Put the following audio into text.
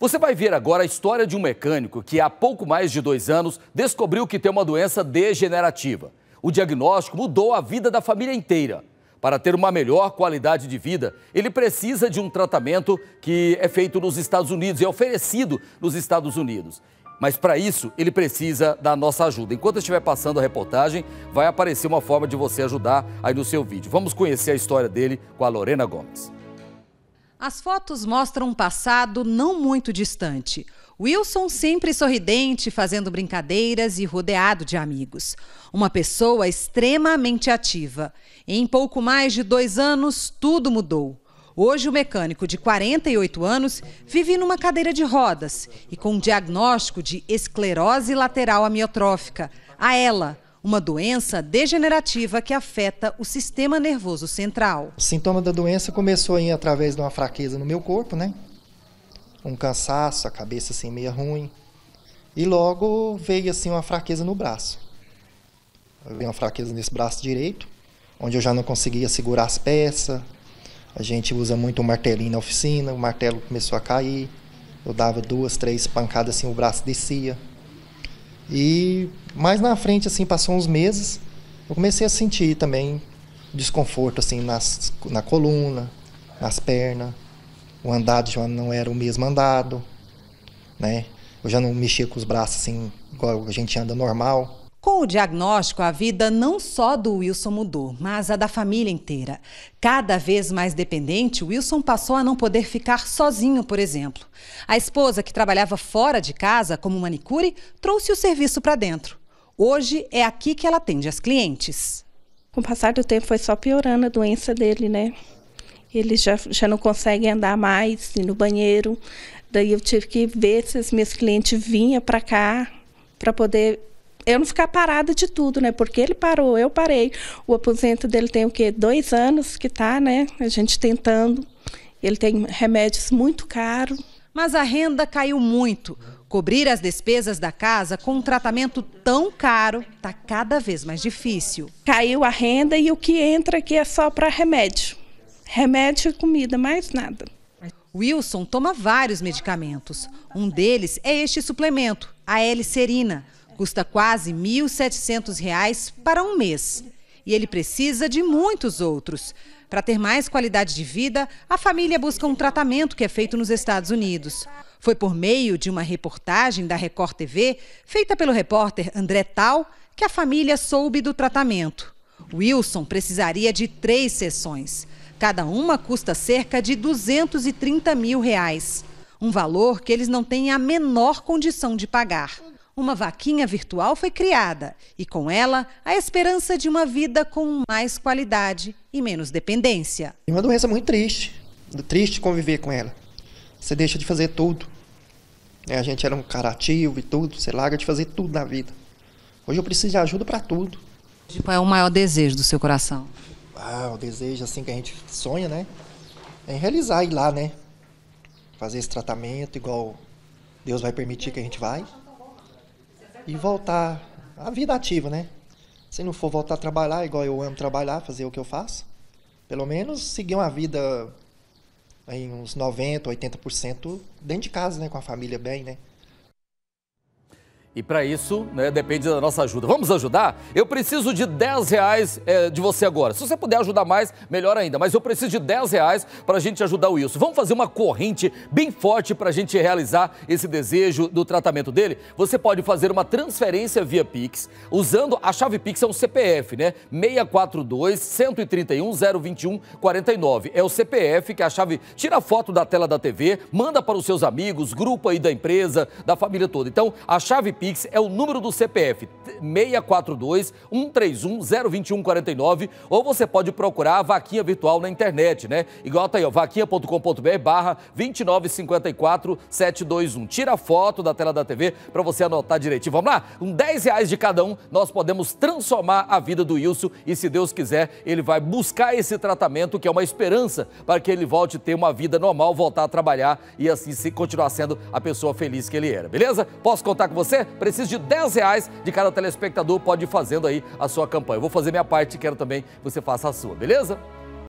Você vai ver agora a história de um mecânico que há pouco mais de dois anos descobriu que tem uma doença degenerativa. O diagnóstico mudou a vida da família inteira. Para ter uma melhor qualidade de vida, ele precisa de um tratamento que é feito nos Estados Unidos e é oferecido nos Estados Unidos. Mas para isso, ele precisa da nossa ajuda. Enquanto estiver passando a reportagem, vai aparecer uma forma de você ajudar aí no seu vídeo. Vamos conhecer a história dele com a Lorena Gomes. As fotos mostram um passado não muito distante. Wilson sempre sorridente, fazendo brincadeiras e rodeado de amigos. Uma pessoa extremamente ativa. Em pouco mais de dois anos, tudo mudou. Hoje, o mecânico de 48 anos vive numa cadeira de rodas e com um diagnóstico de esclerose lateral amiotrófica, a ela, uma doença degenerativa que afeta o sistema nervoso central. O sintoma da doença começou aí através de uma fraqueza no meu corpo, né? Um cansaço, a cabeça assim meio ruim. E logo veio assim uma fraqueza no braço. Veio uma fraqueza nesse braço direito, onde eu já não conseguia segurar as peças. A gente usa muito o um martelinho na oficina, o martelo começou a cair. Eu dava duas, três pancadas assim, o braço descia. E mais na frente, assim, passou uns meses, eu comecei a sentir também desconforto, assim, nas, na coluna, nas pernas. O andado já não era o mesmo andado, né? Eu já não mexia com os braços, assim, igual a gente anda normal. Com o diagnóstico, a vida não só do Wilson mudou, mas a da família inteira. Cada vez mais dependente, Wilson passou a não poder ficar sozinho, por exemplo. A esposa, que trabalhava fora de casa como manicure, trouxe o serviço para dentro. Hoje é aqui que ela atende as clientes. Com o passar do tempo, foi só piorando a doença dele, né? Ele já, já não consegue andar mais, ir no banheiro. Daí eu tive que ver se as minhas clientes vinham para cá para poder eu não ficar parada de tudo, né? Porque ele parou, eu parei. O aposento dele tem o quê? Dois anos que tá, né? A gente tentando. Ele tem remédios muito caros. Mas a renda caiu muito. Cobrir as despesas da casa com um tratamento tão caro está cada vez mais difícil. Caiu a renda e o que entra aqui é só para remédio. Remédio e comida, mais nada. Wilson toma vários medicamentos. Um deles é este suplemento, a L-serina Custa quase R$ 1.700 para um mês. E ele precisa de muitos outros. Para ter mais qualidade de vida, a família busca um tratamento que é feito nos Estados Unidos. Foi por meio de uma reportagem da Record TV, feita pelo repórter André Tal, que a família soube do tratamento. Wilson precisaria de três sessões. Cada uma custa cerca de 230 mil reais. Um valor que eles não têm a menor condição de pagar uma vaquinha virtual foi criada e, com ela, a esperança de uma vida com mais qualidade e menos dependência. É uma doença muito triste, triste conviver com ela. Você deixa de fazer tudo. É, a gente era um cara ativo e tudo, você larga de fazer tudo na vida. Hoje eu preciso de ajuda para tudo. Qual tipo, é o maior desejo do seu coração? Ah, o desejo assim que a gente sonha, né? É realizar ir lá, né? Fazer esse tratamento igual Deus vai permitir que a gente vai e voltar à vida ativa, né? Se não for voltar a trabalhar, igual eu amo trabalhar, fazer o que eu faço, pelo menos seguir uma vida em uns 90, 80% dentro de casa, né? Com a família bem, né? E para isso, né, depende da nossa ajuda. Vamos ajudar? Eu preciso de 10 reais é, de você agora. Se você puder ajudar mais, melhor ainda. Mas eu preciso de 10 reais para a gente ajudar o Wilson. Vamos fazer uma corrente bem forte para a gente realizar esse desejo do tratamento dele? Você pode fazer uma transferência via Pix, usando a chave Pix, é um CPF, né? 642 131 021 49. É o CPF que a chave tira a foto da tela da TV, manda para os seus amigos, grupo aí da empresa, da família toda. Então, a chave Pix é o número do CPF 642 131 49 ou você pode procurar a vaquinha virtual na internet, né? Igual tá aí, ó, vaquinha.com.br barra 2954 721. Tira a foto da tela da TV para você anotar direitinho. Vamos lá? Com 10 reais de cada um, nós podemos transformar a vida do Wilson e se Deus quiser, ele vai buscar esse tratamento que é uma esperança para que ele volte a ter uma vida normal, voltar a trabalhar e assim se continuar sendo a pessoa feliz que ele era. Beleza? Posso contar com você? preciso de 10 reais de cada telespectador, pode ir fazendo aí a sua campanha. Eu vou fazer minha parte e quero também que você faça a sua, beleza?